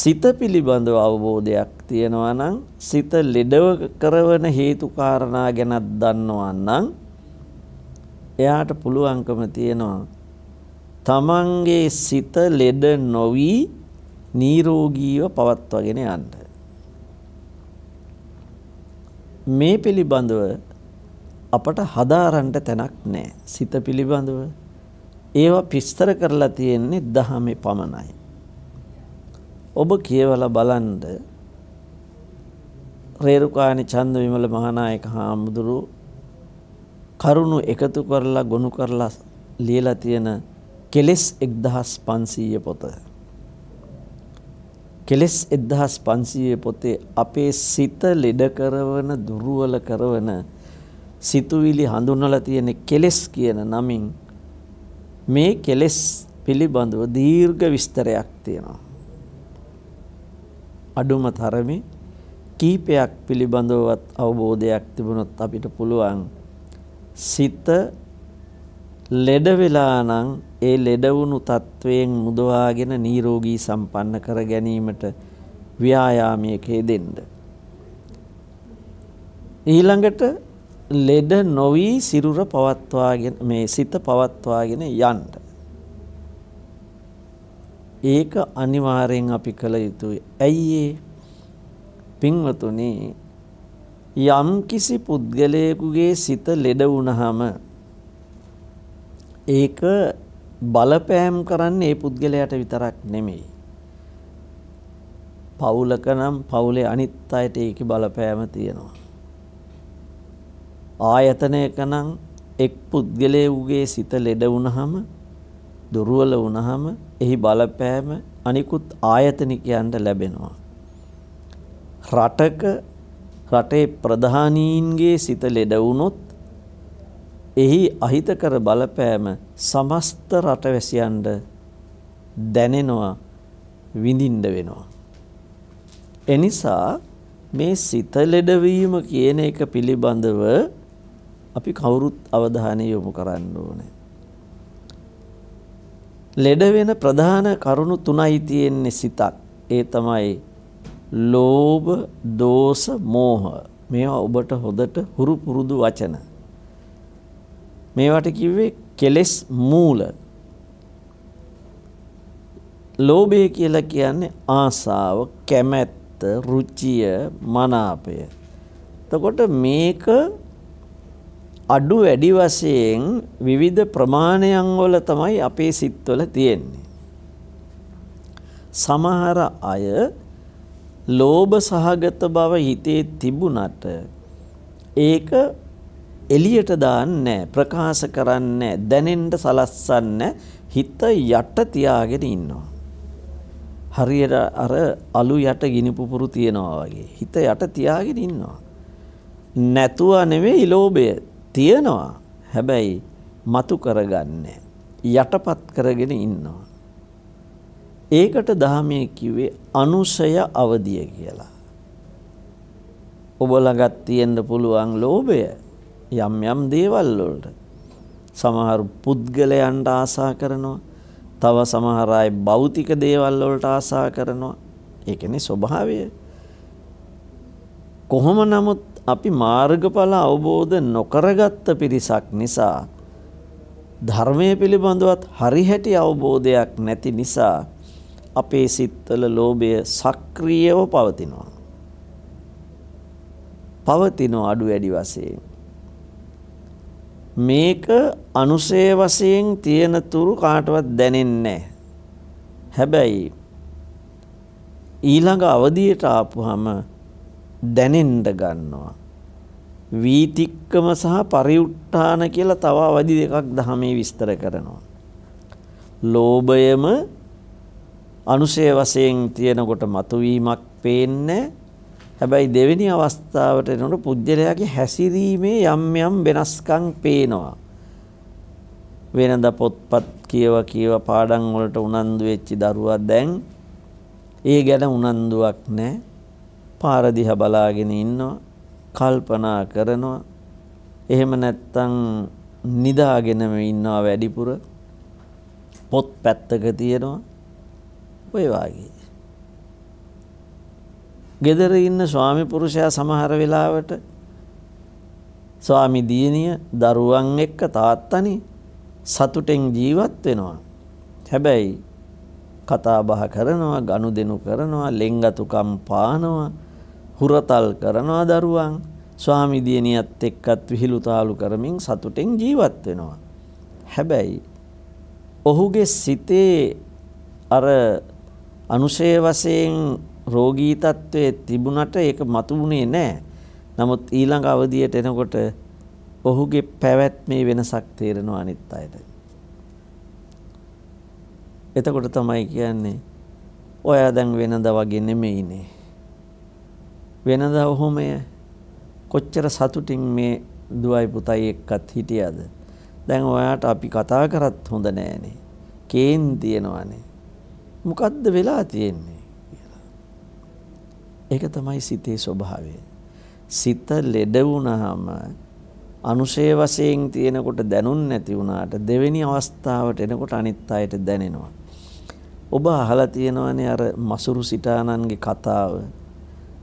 සිත පිළිබඳව අවබෝධයක් තියෙනවා නම් සිත ලෙඩව කරවන හේතු කාරණා ගැනත් දන්නවා නම් එයාට පුළුවන්කම තියෙනවා තමන්ගේ සිත ලෙඩ නොවි නිරෝගීව පවත්වාගෙන යන්න. මේ පිළිබඳව අපට හදාරන්න තැනක් නැහැ. සිත පිළිබඳව ඒවා විස්තර කරලා තියෙන්නේ දහමේ පමණයි. ඔබ කියවලා බලන්න රේරුකාණි චන්ද විමල මහානායක හාමුදුරුව කරුණු එකතු කරලා ගොනු කරලා ලියලා තියෙන කෙලෙස් 1500 පොත කෙලෙස් 1500 පොතේ අපේ සිත ලෙඩ කරවන දුර්වල කරවන සිතුවිලි හඳුන්වලා තියෙන කෙලෙස් කියන නමින් මේ කෙලෙස් පිළිබඳව දීර්ඝ විස්තරයක් තියෙනවා අඩුම තරමේ කීපයක් පිළිබඳවවත් අවබෝධයක් තිබුණොත් අපිට පුළුවන් සිත ලෙඩ වෙලා නම් ඒ ලෙඩවුණු තත්ත්වයෙන් මුදවාගෙන නිරෝගී සම්පන්න කර ගැනීමට ව්‍යායාමයක යෙදෙන්න. ඊළඟට ලෙඩ නොවි සිරුර පවත්වාගෙන මේ සිත පවත්වාගෙන යන්න. ඒක අනිවාර්යෙන් අපි කළ යුතුයි. ඇයි ඒ? පින්වතුනි යම් කිසි පුද්ගලයෙකුගේ සිත ලෙඩ වුණහම ඒක බලපෑම් කරන්නේ ඒ පුද්ගලයාට විතරක් නෙමෙයි. පවුලක නම් පවුලේ අනිත් අයට ඒක බලපෑම තියෙනවා. ආයතනයක නම් එක් පුද්ගලයෙකුගේ සිත ලෙඩ වුණහම දුර්වල වුණහම එහි බලපෑම අනිකුත් ආයතනිකයන්ට ලැබෙනවා. රටක රටේ ප්‍රධානීන්ගේ සිත ලෙඩ වුණොත් එහි අහිතකර බලපෑම සමස්ත රටවැසියන්ට දැනෙනවා විඳින්න වෙනවා. එනිසා මේ සිත ලෙඩවීම කියන එක පිළිබඳව අපි කවුරුත් අවධානය යොමු කරන්න ඕනේ. ලෙඩ වෙන ප්‍රධාන කරුණු තුනයි තියෙන්නේ සිතක්. ඒ තමයි ලෝභ, දෝෂ, මෝහ. මේවා ඔබට හොදට හුරු පුරුදු වචන. මේවට කිව්වේ කෙලෙස් මූල. ලෝභය කියලා කියන්නේ ආසාව, කැමැත්ත, රුචිය, මනාපය. එතකොට මේක අඩු වැඩි වශයෙන් විවිධ ප්‍රමාණයන් වල තමයි අපේ සිත්වල තියෙන්නේ. සමහර අය ලෝභ සහගත බව හිතේ තිබුණට ඒක එළියට දාන්නේ ප්‍රකාශ කරන්නේ දැනෙන්න සලස්සන්නේ හිත යට තියාගෙන ඉන්නවා. හරියට අර අලු යට ගිනි පුපුරු තියනවා වගේ හිත යට තියාගෙන ඉන්නවා. නැතුව නෙවෙයි ලෝභය තියනවා. හැබැයි මතු කරගන්නේ යටපත් කරගෙන ඉන්නවා. ඒකට දහමේ කිව්වේ අනුසය අවදිය කියලා. ඔබ ළඟත් තියෙන්න පුළුවන් ලෝභය යම් යම් දේවල් වලට සමහර පුද්ගලයන්ට ආසා කරනවා තව සමහර අය භෞතික දේවල් වලට ආසා කරනවා ඒ කියන්නේ ස්වභාවය කොහොම නමුත් අපි මාර්ගඵල අවබෝධ නොකරගත්ත පිරිසක් නිසා ධර්මය පිළිබඳවත් හරිහැටි අවබෝධයක් නැති නිසා අපේ සිත්වල ලෝභය සක්‍රියව පවතිනවා. පවතින අඩු වැඩි වශයෙන්. මේක අනුසය වශයෙන් තියෙන තුරු කාටවත් දැනෙන්නේ හැබැයි ඊළඟ අවදියට ආපුහම දැනෙන්න ගන්නවා. වීතික්කම සහ පරිඋට්ඨාන කියලා තව අවදි දෙකක් දහමේ විස්තර කරනවා. ලෝභයම අනුසය වශයෙන් තියෙනකොට මතුවීමක් පේන්නේ හැබැයි දෙවෙනි අවස්ථාවට එනකොට පුජ්‍යලයාගේ හැසිරීමේ යම් යම් වෙනස්කම් පේනවා. වෙනද පොත්පත් කියව කියව පාඩම් වලට උනන්දු වෙච්ච දරුවා දැන් ඒ ගැන උනන්දුවක් නැහැ. පාර දිහා බලාගෙන ඉන්නවා. කල්පනා කරනවා. එහෙම නැත්තම් නිදාගෙනම ඉන්නවා වැඩිපුර. පොත් පැත්තක තියෙනවා. ඔය වාගේ. ගෙදර ඉන්න ස්වාමි පුරුෂයා සමහර වෙලාවට ස්වාමි දියණිය දරුවන් එක්ක තාත්තනි සතුටෙන් ජීවත් වෙනවා. හැබැයි කතා බහ කරනවා, ගනුදෙනු කරනවා, ලෙන්ගතුකම් පානවා, හුරතල් කරනවා දරුවන්. ස්වාමි දියණියත් එක්කත් විහිළුතාලු කරමින් සතුටෙන් ජීවත් වෙනවා. හැබැයි ඔහුගේ සිතේ අර අනුශය වශයෙන් රෝගී තත්ත්වයේ තිබුණට ඒක මතුුණේ නැහැ. නමුත් ඊළඟ අවධියට එනකොට ඔහුගේ පැවැත්මේ වෙනසක් තේරෙනවා අනිත් අයට. එතකොට තමයි කියන්නේ ඔයා දැන් වෙනද වගේ නෙමෙයිනේ. වෙනද ඔහොමය කොච්චර සතුටින් මේ දුවයි පුතයි එක්කත් හිටියද. දැන් ඔයාට අපි කතා කරත් හොඳ නෑනේ. කේන් තියෙනවානේ. මොකද්ද වෙලා තියෙන්නේ? ඒක තමයි සිතේ ස්වභාවය. සිත ලෙඩ වුණාම අනුශේ වශයෙන් තියෙනකොට දැනුන් නැති වුණාට දෙවෙනි අවස්ථාවට එනකොට අනිත් අයට දැනෙනවා. ඔබ අහලා තියෙනවනේ අර මසුරු සිටානන්ගේ කතාව.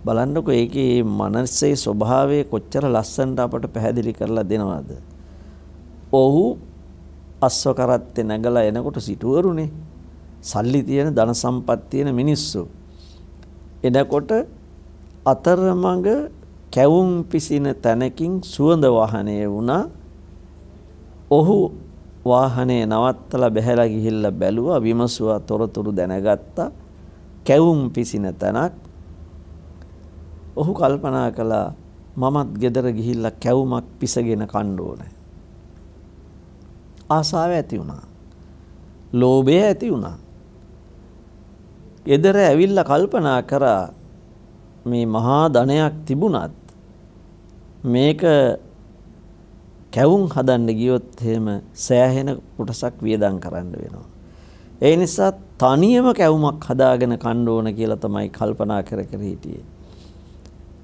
බලන්නකෝ ඒකේ මනසේ ස්වභාවය කොච්චර ලස්සනට අපට පැහැදිලි කරලා දෙනවද? ඔහු අස්ව කරත්තේ නැගලා එනකොට සිටුවරුනේ. සල්ලි තියෙන ධන සම්පත් තියෙන මිනිස්සු. එදකොට අතරමඟ කැවුම් පිසින තැනකින් සුවඳ වාහනය වුණා. ඔහු වාහනේ නවත්තලා බැහැලා ගිහිල්ලා බැලුවා විමසුවා තොරතුරු දැනගත්තා. කැවුම් පිසින තැනක්. ඔහු කල්පනා කළා මමත් ගෙදර ගිහිල්ලා කැවුමක් පිසගෙන කන්න ඕනේ. ආසාව ඇති වුණා. ලෝභය ඇති වුණා. ගෙදර ඇවිල්ලා කල්පනා කරා මේ මහා ධනයක් තිබුණත් මේක කැවුම් හදන්න ගියොත් එහෙම සෑහෙන කොටසක් වියදම් කරන්න වෙනවා. ඒ නිසා තනියම කැවුමක් හදාගෙන කන්න ඕන කියලා තමයි කල්පනා කර කර හිටියේ.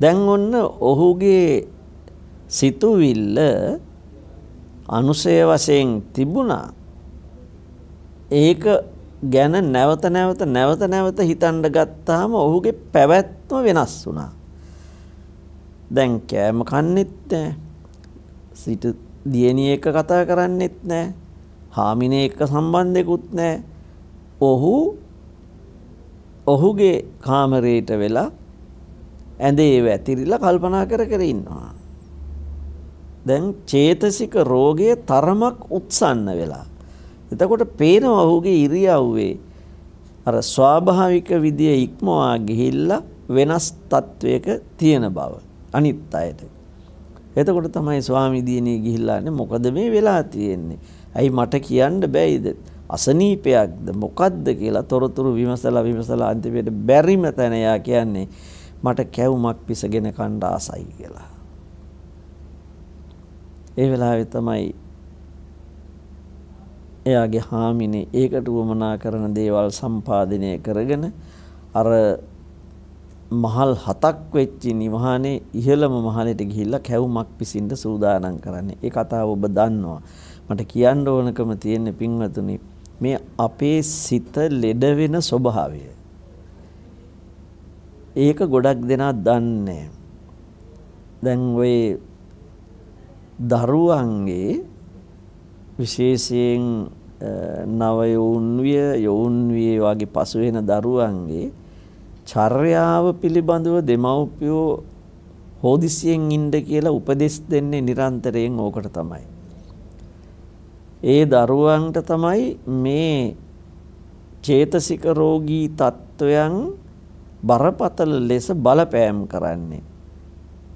දැන් ඔන්න ඔහුගේ සිතුවිල්ල අනුසය වශයෙන් තිබුණා. ඒක ගැන නැවත නැවත නැවත නැවත හිතන්න ගත්තාම ඔහුගේ පැවැත්ම වෙනස් වුණා. දැන් කෑම කන්නෙත් නෑ. සිට දියණිය එක කතා කරන්නෙත් නෑ. හාමිනේ එක්ක සම්බන්ධයකුත් නෑ. ඔහු ඔහුගේ කාමරයට වෙලා ඇඳේ වැතිරිලා කල්පනා කර කර ඉන්නවා. දැන් චේතසික රෝගයේ තරමක් උත්සන්න වෙලා එතකොට පේනවා ඔහුගේ ඉරියව්වේ අර ස්වාභාවික විදිය ඉක්මවා ගිහිල්ලා වෙනස් තත්වයක තියෙන බව අනිත් අයට. එතකොට තමයි ස්වාමිදීනී ගිහිල්ලාන්නේ මොකද මේ වෙලා තියෙන්නේ. ඇයි මට කියන්න බැයිද? අසනීපයක්ද මොකද්ද කියලා තොරතුරු විමසලා විමසලා අන්තිමට බැරිම තැන යා කියන්නේ මට කැවුමක් පිසගෙන කණ්ඩාසයි කියලා. ඒ වෙලාවේ තමයි එයාගේ හාමිනේ ඒකට වමනා කරන දේවල් සම්පාදනය කරගෙන අර මහල් හතක් වෙච්ච නිවහනේ ඉහළම මහලට ගිහිල්ලා කැවුමක් පිසින්න සූදානම් කරන්නේ. ඒ කතාව ඔබ දන්නවා. මට කියන්න ඕනකම තියෙන පින්වතුනි මේ අපේ සිත ලෙඩ වෙන ස්වභාවය. ඒක ගොඩක් දෙනා දන්නේ දැන් ඔය දරුවන්ගේ විශේෂයෙන් නව යෝන්විය යෝන්විය වගේ පසු වෙන දරුවන්ගේ චර්යාව පිළිබඳව දෙමව්පියෝ හෝදිසියෙන් ඉන්න කියලා උපදෙස් දෙන්නේ නිරන්තරයෙන් ඕකට තමයි. ඒ දරුවන්ට තමයි මේ චේතසික රෝගී තත්වයන් බරපතල ලෙස බලපෑම් කරන්නේ.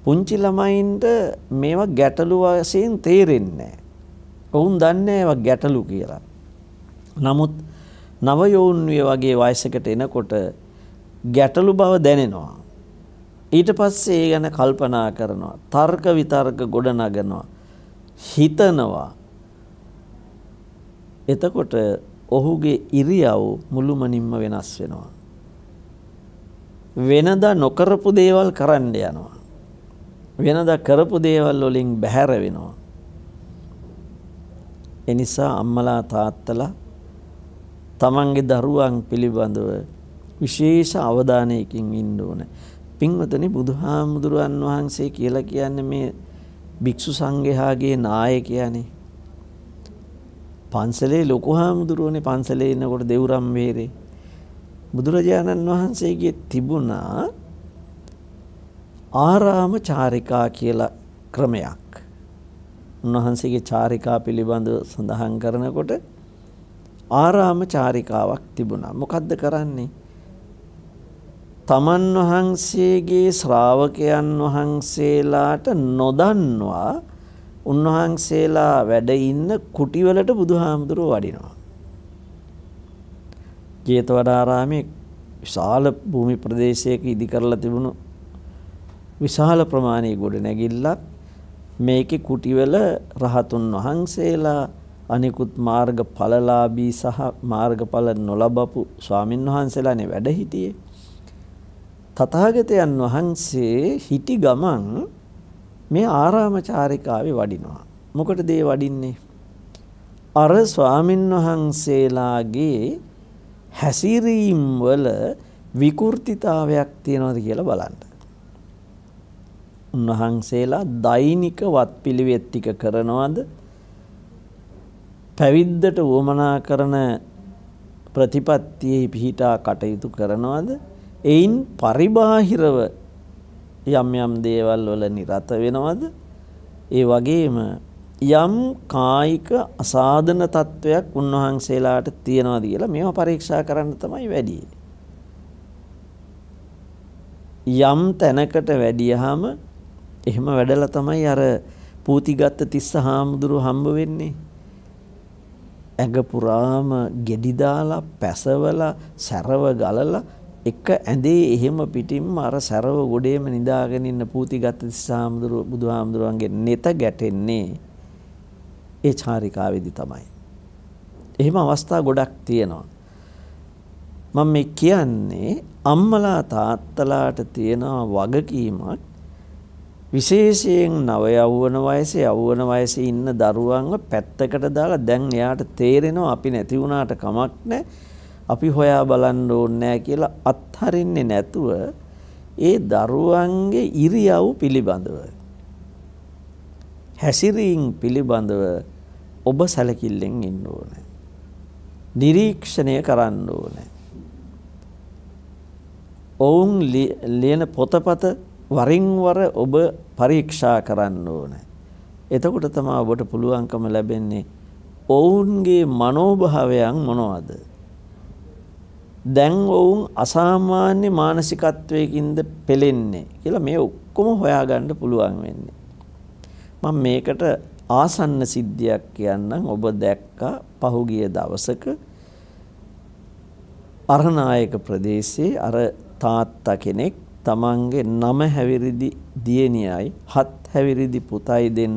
පුංචි ළමයින්ට මේවා ගැටලු වශයෙන් තේරෙන්නේ නැහැ. ඔවුන් දන්නේ ඒවා ගැටලු කියලා. නමුත් නව යෝන්විය වගේ වයසකට එනකොට ගැටලු බව දැනෙනවා. ඊට පස්සේ ඒ ගැන කල්පනා කරනවා. තර්ක විතර්ක ගොඩනගනවා. හිතනවා. එතකොට ඔහුගේ ඉරියව් මුළුමනින්ම වෙනස් වෙනවා. වෙනදා නොකරපු දේවල් කරන්න යනවා. වෙනදා කරපු දේවල් වලින් බැහැර වෙනවා. ඒ නිසා අම්මලා තාත්තලා තමන්ගේ දරුවන් පිළිබඳව විශේෂ අවධානයකින් ඉන්න ඕනේ. පින්වතනි බුදුහාමුදුරන් වහන්සේ කියලා කියන්නේ මේ භික්ෂු සංඝයාගේ නායකයානේ. පන්සලේ ලොකු හාමුදුරුවනේ පන්සලේ ඉන්නකොට දෙවුරම් වේරේ. බුදුරජාණන් වහන්සේගේ තිබුණා ආරාම චාරිකා කියලා ක්‍රමයක්. උන්වහන්සේගේ චාරිකා පිළිබඳව සඳහන් කරනකොට ආරාම චාරිකාවක් තිබුණා. මොකද්ද කරන්නේ? තමන් වහන්සේගේ ශ්‍රාවකයන් වහන්සේලාට නොදන්වා උන්වහන්සේලා වැඩ ඉන්න කුටිවලට බුදුහාමුදුරුව වඩිනවා. ජේතවනාරාමේ විශාල භූමි ප්‍රදේශයක ඉදි කරලා තිබුණු විශාල ප්‍රමාණයේ ගොඩ නැගිල්ලක් මේකේ කුටිවල රහතුන් වහන්සේලා අනිකුත් මාර්ගඵලලාභී සහ මාර්ගඵල නොලබපු ස්වාමින් වහන්සේලානේ වැඩ හිටියේ. තථාගතයන් වහන්සේ හිටි ගමන් මේ ආරාමචාරිකාවේ වඩිනවා. මොකටද ඒ වඩින්නේ? අර ස්වාමින් වහන්සේලාගේ හැසිරීම් වල විකෘතිතාවයක් තියෙනවද කියලා බලන්න. උන්වහන්සේලා දෛනික වත්පිළිවෙත් ටික කරනවද? පැවිද්දට වමනා කරන ප්‍රතිපත්තියේ පිහිටා කටයුතු කරනවද? එයින් පරිබාහිරව යම් යම් දේවල් වල නිරත වෙනවද? ඒ වගේම යම් කායික අසාධන තත්වයක් උන්වහන්සේලාට තියෙනවද කියලා මේවා පරීක්ෂා කරන්න තමයි වැඩි. යම් තැනකට වැඩියහම එහෙම වැඩලා තමයි අර පූතිගත්ත තිස්ස හාමුදුරු හම්බ වෙන්නේ. ඇඟ පුරාම ගෙඩි දාලා පැසවලා සැරව ගලලා එක ඇඳේ එහෙම පිටින්ම අර සැරව ගොඩේම නිදාගෙන ඉන්න පූතිගත් තිස්ස හාමුදුරු බුදුහාමුදුරුවන්ගේ නෙත ගැටෙන්නේ ඒ චාරිකාවේදී තමයි. එහෙම අවස්ථා ගොඩක් තියෙනවා. මම මේ කියන්නේ අම්මලා තාත්තලාට තියෙන වගකීමක් විශේෂයෙන් නව යවුවන වයසේ යවුවන වයසේ ඉන්න දරුවන්ව පැත්තකට දාලා දැන් එයාට තේරෙනවා අපි නැති වුණාට කමක් නැහැ. අපි හොයා බලන්න ඕනේ නැහැ කියලා අත්හරින්නේ නැතුව ඒ දරුවන්ගේ ඉරියව් පිළිබඳව හැසිරීම් පිළිබඳව ඔබ සැලකිල්ලෙන් ඉන්න ඕනේ. නිරීක්ෂණය කරන්න ඕනේ. ඔවුන් ලියන පොතපත වරින් වර ඔබ පරීක්ෂා කරන්න ඕන. එතකොට තමයි ඔබට පුළුවන්කම ලැබෙන්නේ ඔවුන්ගේ මනෝභාවයන් මොනවද? දැන් ඔවුන් අසාමාන්‍ය මානසිකත්වයකින්ද පෙළෙන්නේ කියලා මේ ඔක්කොම හොයාගන්න පුළුවන් වෙන්නේ. මම මේකට ආසන්න සිද්ධියක් කියන්නම් ඔබ දැක්කා පහුගිය දවසක අරනායක ප්‍රදේශයේ අර තාත්තා කෙනෙක් තමන්ගේ නම හැවිරිදි දියණියයි හත් හැවිරිදි පුතයි දෙන්න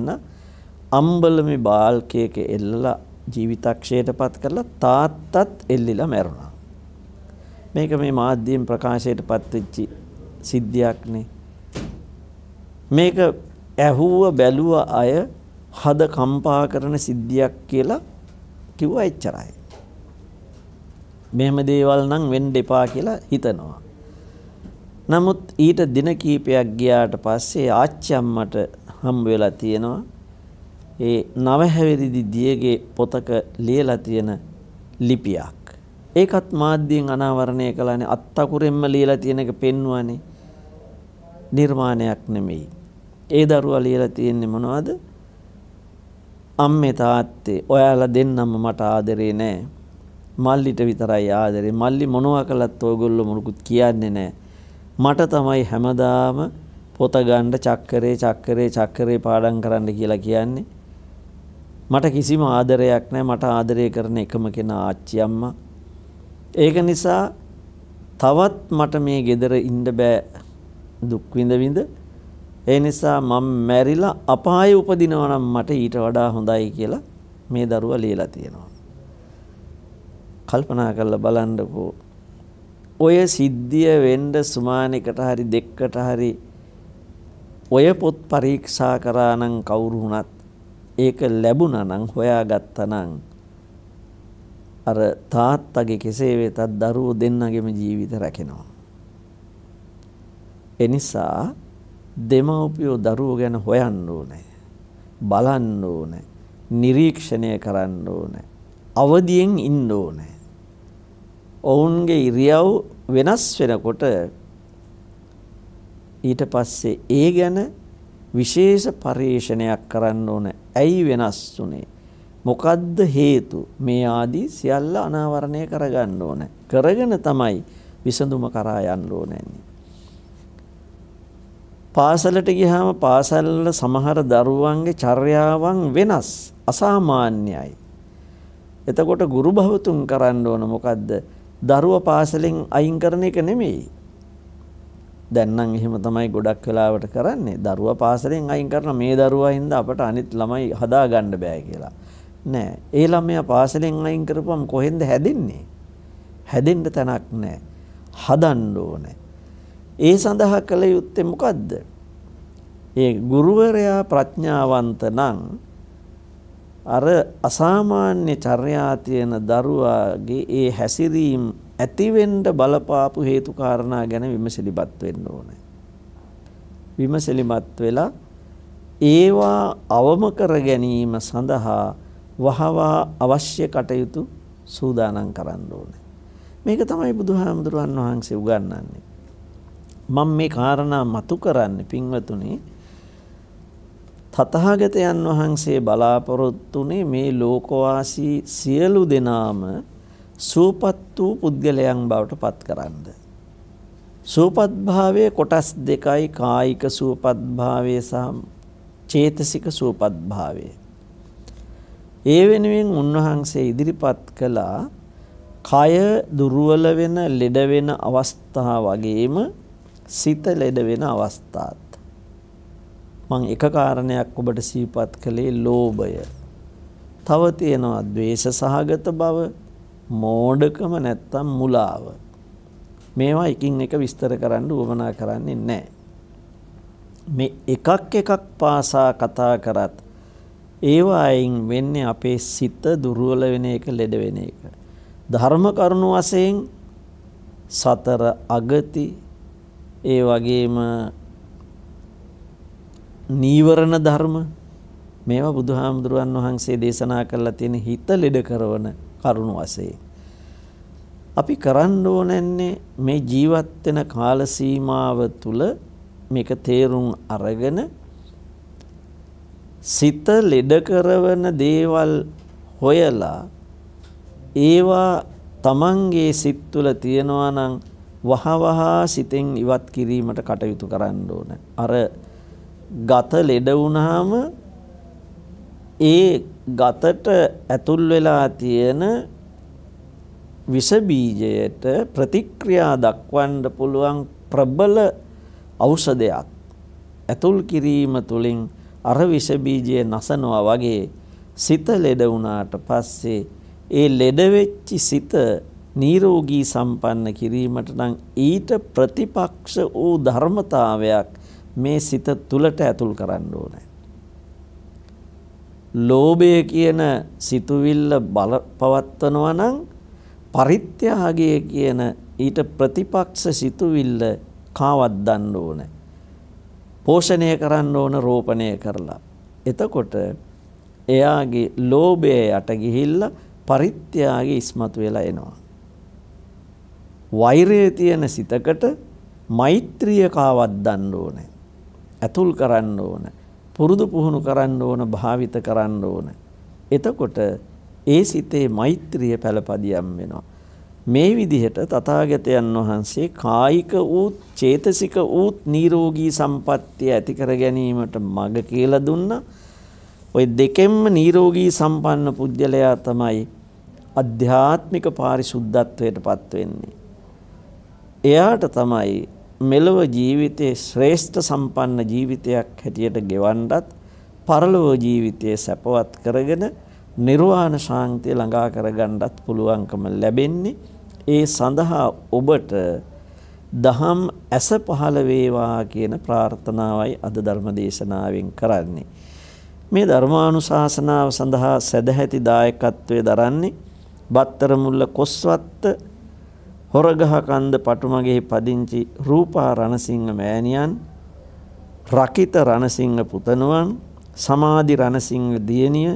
අම්බලමි බාල්කයක එල්ලලා ජීවිතක්ෂයටපත් කරලා තාත්තත් එල්ලිලා මැරුණා. මේක මේ මාධ්‍යයෙන් ප්‍රකාශයටපත් වෙච්ච සිද්ධියක්නේ. මේක ඇහුව බැලුව අය හද කම්පා කරන සිද්ධියක් කියලා කිව්වා එච්චරයි. මෙහෙම දේවල් නම් වෙන්න එපා කියලා හිතනවා. නමුත් ඊට දින කීපයක් ගියාට පස්සේ ආච්චි අම්මට හම්බ වෙලා තියෙනවා ඒ නව හැවිරිදි දියගේ පොතක ලියලා තියෙන ලිපියක්. ඒකත් මාධ්‍යයෙන් අනාවරණය කළානේ අත්තකුරෙන්ම ලියලා තියෙන එක පෙන්වන්නේ නිර්මාණයක් නෙමෙයි. ඒ දරුවා ලියලා තියෙන්නේ මොනවද? අම්මේ තාත්තේ ඔයාලා දෙන්නම මට ආදරේ නෑ. මල්ලිට විතරයි ආදරේ. මල්ලි මොනවා කළත් ඔයගොල්ලෝ මොනකුත් කියන්නේ නෑ. මට තමයි හැමදාම පොත ගන්න චක්කරේ චක්කරේ චක්කරේ පාඩම් කරන්න කියලා කියන්නේ. මට කිසිම ආදරයක් නැහැ. මට ආදරය කරන එකම කෙනා ආච්චි අම්මා. ඒක නිසා තවත් මට මේ gedara ඉන්න බෑ දුක් විඳ විඳ. ඒ නිසා මම මැරිලා අපායේ උපදිනවා නම් මට ඊට වඩා හොඳයි කියලා මේ දරුවා ලියලා තියෙනවා. කල්පනා කරලා බලන්නකෝ ඔය සිද්ධිය වෙන්න සුමානෙකට හරි දෙක්කට හරි ඔය පොත් පරීක්ෂා කරා නම් කවුරු වුණත් ඒක ලැබුණා නම් හොයාගත්තා නම් අර තාත්තගේ කෙසේ වෙතත් දරුවෝ දෙන්නගේම ජීවිත රැකෙනවා. එනිසා දෙමව්පියෝ දරුවෝ ගැන හොයන්න ඕනේ. බලන්න ඕනේ. නිරීක්ෂණය කරන්න ඕනේ. අවදියෙන් ඉන්න ඕනේ. ඔවුන්ගේ ඉරියව් වෙනස් වෙනකොට ඊට පස්සේ ඒ ගැන විශේෂ පරීක්ෂණයක් කරන්න ඕන. ඇයි වෙනස් වුනේ? මොකද්ද හේතු? මේ ආදී සියල්ල අනාවරණය කරගන්න ඕන. කරගෙන තමයි විසඳුම කරා යන්න ඕනන්නේ. පාසලට ගියාම පාසල් වල සමහර දරුවන්ගේ චර්යාවන් වෙනස්, අසාමාන්‍යයි. එතකොට ගුරු භවතුන් කරන්න ඕන මොකද්ද? දරුවා පාසලෙන් අයින් කරන එක නෙමෙයි. දැන් නම් එහෙම තමයි ගොඩක් වෙලාවට කරන්නේ. දරුවා පාසලෙන් අයින් කරන මේ දරුවා හින්දා අපට අනිත් ළමයි හදා ගන්න බෑ කියලා. නෑ. ඒ ළමයා පාසලෙන් අයින් කරපුවම කොහෙන්ද හැදෙන්නේ? හැදෙන්න තැනක් නෑ. හදන්න ඕනේ. ඒ සඳහා කළ යුත්තේ මොකද්ද? ඒ ගුරුවරයා ප්‍රඥාවන්ත නම් අර අසාමාන්‍ය චර්යා තියෙන දරුවාගේ ඒ හැසිරීම් ඇතිවෙන්න බලපාපු හේතු කාරණා ගැන විමසිලිමත් වෙන්න ඕනේ. විමසිලිමත් වෙලා ඒවා අවම කර ගැනීම සඳහා වහවා අවශ්‍ය කටයුතු සූදානම් කරන්න ඕනේ. මේක තමයි බුදුහාමුදුරුවන් වහන්සේ උගන්වන්නේ. මම මේ කාරණා මතු කරන්නේ පින්වතුනි තථාගතයන් වහන්සේ බලාපොරොත්තුනේ මේ ලෝකවාසී සියලු දෙනාම සූපත් වූ පුද්ගලයන් බවට පත් කරන්න. සූපත් භාවයේ කොටස් දෙකයි කායික සූපත් භාවය සහ චේතසික සූපත් භාවය. ඒ වෙනුවෙන් උන්වහන්සේ ඉදිරිපත් කළා කය දුර්වල වෙන, ලෙඩ වෙන අවස්ථා වගේම සිත ලෙඩ වෙන අවස්ථාත්. මං එක කාරණයක් ඔබට සීපත් කළේ ලෝභය. තව තියෙනවා ද්වේෂ සහගත බව, මෝඩකම නැත්තම් මුලාව. මේවා එකින් එක විස්තර කරන්න උවමනා කරන්නේ නැහැ. මේ එකක් එකක් පාසා කතා කරත් ඒවායින් වෙන්නේ අපේ සිත දුර්වල වෙන එක ලෙඩ වෙන එක. ධර්ම කරුණු වශයෙන් සතර අගති ඒ වගේම නීවරණ ධර්ම මේවා බුදුහාමුදුරුවන් වහන්සේ දේශනා කරලා තියෙන හිත ලෙඩ කරන කරුණ වශයෙන් අපි කරන්න ඕනන්නේ මේ ජීවත් වෙන කාල සීමාව තුල මේක තේරුම් අරගෙන සිත ලෙඩ කරවන දේවල් හොයලා ඒවා තමන්ගේ සිත් තුළ තියෙනවා නම් වහවහා සිතෙන් ඉවත් කිරීමට කටයුතු කරන්න ඕන. අර ගත ලෙඩ වුණාම ඒ ගතට ඇතුල් වෙලා තියෙන විස බීජයට ප්‍රතික්‍රියා දක්වන්න පුළුවන් ප්‍රබල ඖෂධයක් ඇතුල් කිරීම තුළින් අර විස බීජය නසනවා වගේ සිත ලෙඩ වුණාට පස්සේ ඒ ලෙඩ වෙච්ච සිත නිරෝගී සම්පන්න කිරීමට නම් ඊට ප්‍රතිපක්ෂ වූ ධර්මතාවයක් මේ සිත තුලට ඇතුල් කරන්න ඕනේ. ලෝභය කියන සිතුවිල්ල බල පවත්වනවා නම් පරිත්‍යාගය කියන ඊට ප්‍රතිපක්ෂ සිතුවිල්ල කාවද්දන්න ඕනේ. පෝෂණය කරන්න ඕන රෝපණය කරලා. එතකොට එයාගේ ලෝභය යට ගිහිල්ලා පරිත්‍යාගය ඉස්මතු වෙලා එනවා. වෛරය තියෙන සිතකට මෛත්‍රිය කාවද්දන්න ඕනේ. ඇතුල් කරන්න ඕන. පුරුදු පුහුණු කරන්න ඕන භාවිත කරන්න ඕන. එතකොට ඒ සිතේ මෛත්‍රිය පැලපදියම් වෙනවා. මේ විදිහට තථාගතයන් වහන්සේ කායික ඌත් චේතසික ඌත් නිරෝගී සම්පත්තිය ඇති කර ගැනීමට මඟ කියලා දුන්නා. ওই දෙකෙන්ම නිරෝගී සම්පන්න පුජ්‍යලයා තමයි අධ්‍යාත්මික පාරිශුද්ධත්වයට පත් වෙන්නේ. එයාට තමයි මෙලව ජීවිතයේ ශ්‍රේෂ්ඨ සම්පන්න ජීවිතයක් හැටියට ගෙවන්නත් පරලොව ජීවිතයේ සැපවත් කරගෙන නිර්වාණ ශාන්තිය ළඟා කරගන්නත් පුළුවන්කම ලැබෙන්නේ ඒ සඳහා ඔබට දහම් ඇස පහළ වේවා කියන ප්‍රාර්ථනාවයි අද ධර්ම දේශනාවෙන් කරන්නේ මේ ධර්මානුශාසනාව සඳහා සදැහැති දායකත්වයේ දරන්නේ බත්තර මුල්ල කොස්වත්ත හොරගහ කන්ද පටුමගේ පදිංචි රූපා රණසිංහ මෑණියන් රකිත රණසිංහ පුතණුවන් සමාධි රණසිංහ දියණිය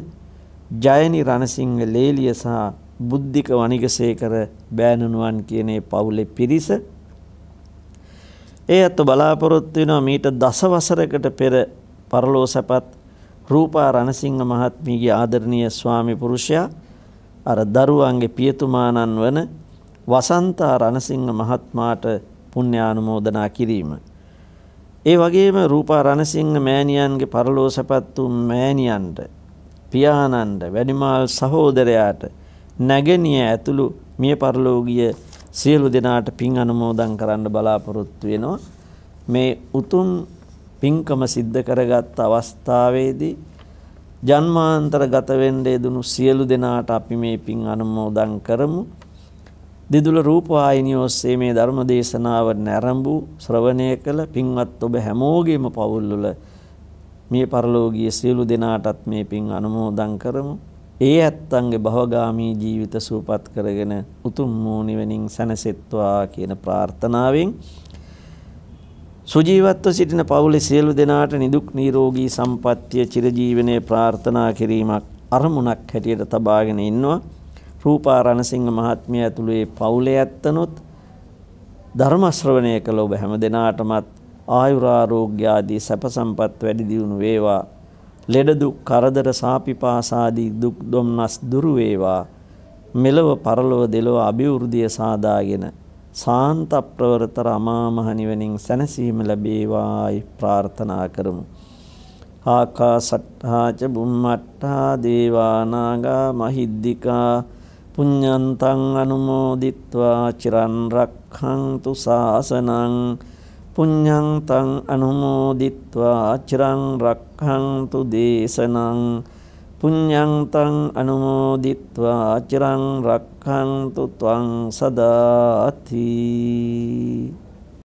ජයනි රණසිංහ ලේලිය සහ බුද්ධික වණිගසේකර බෑණනුවන් කියන පවුලේ පිරිස ඒ අත බලාපොරොත්තු වෙනවා මීට දසවසරකට පෙර පරලෝ සැපත් රූපා රණසිංහ මහත්මියගේ ආදරණීය ස්වාමි පුරුෂයා අර දරුවන්ගේ පියතුමාණන් වන වසන්තා රණසිංහ මහත්මාට පුණ්‍යානුමෝදනා කිරීම. ඒ වගේම රූපා රණසිංහ මෑණියන්ගේ පරලෝ සැපත් වූ මෑණියන්ට පියාණන්ට වැඩිමාල් සහෝදරයාට නැගණිය ඇතුළු මිය පරලෝකීය සියලු දෙනාට පින් අනුමෝදන් කරන්න බලාපොරොත්තු වෙනවා. මේ උතුම් පින්කම සිද්ධ කරගත් අවස්ථාවේදී ජන්මාන්තර ගත වෙන්න සියලු දෙනාට අපි මේ පින් අනුමෝදන් කරමු. දිදුල රූපවාහිනිය ඔස්සේ මේ ධර්ම දේශනාව නැරඹු ශ්‍රවණය කළ පින්වත් ඔබ හැමෝගෙම පවුල්වල මේ පරලෝකීය සියලු දෙනාටත් මේ පින් අනුමෝදන් කරමු. ඒ ඇත්තන්ගේ භවගාමී ජීවිත සූපත් කරගෙන උතුම් වූ නිවනින් සැනසෙත්වා කියන ප්‍රාර්ථනාවෙන් සුජීවත්ව සිටින පවුලේ සියලු දෙනාට නිදුක් නිරෝගී සම්පන්නිය චිරජීවනයේ ප්‍රාර්ථනා කිරීමක් අරමුණක් හැටියට තබාගෙන ඉන්නවා. රූපා රණසිංහ මහත්මිය ඇතුළේ පවුලේ ඇත්තනොත් ධර්ම ශ්‍රවණය කළ ඔබ හැම දිනාටමත් ආයුරාෝග්‍ය ආදී සැප සම්පත් වැඩි දියුණු වේවා ලෙඩ දුක් කරදර සාපිපාස ආදී දුක් දුම්නස් දුරු වේවා මෙලව පරලොව දෙලොව අභිවෘද්ධිය සාදාගෙන සාන්ත ප්‍රවරතර අමා මහ නිවනින් සැනසීම ලැබේවායි ප්‍රාර්ථනා කරමු ආකාසට්ඨා ච බුම්මට්ඨා දේවානාගා මහිද්దికා පුඤ්ඤන්තං අනුමෝදිත්වා චිරන් රක්ඛන්තු සාසනං පුඤ්ඤන්තං අනුමෝදිත්වා චිරන් රක්ඛන්තු දේශනං පුඤ්ඤන්තං අනුමෝදිත්වා චිරන් රක්ඛන්තු ත්වං සදාති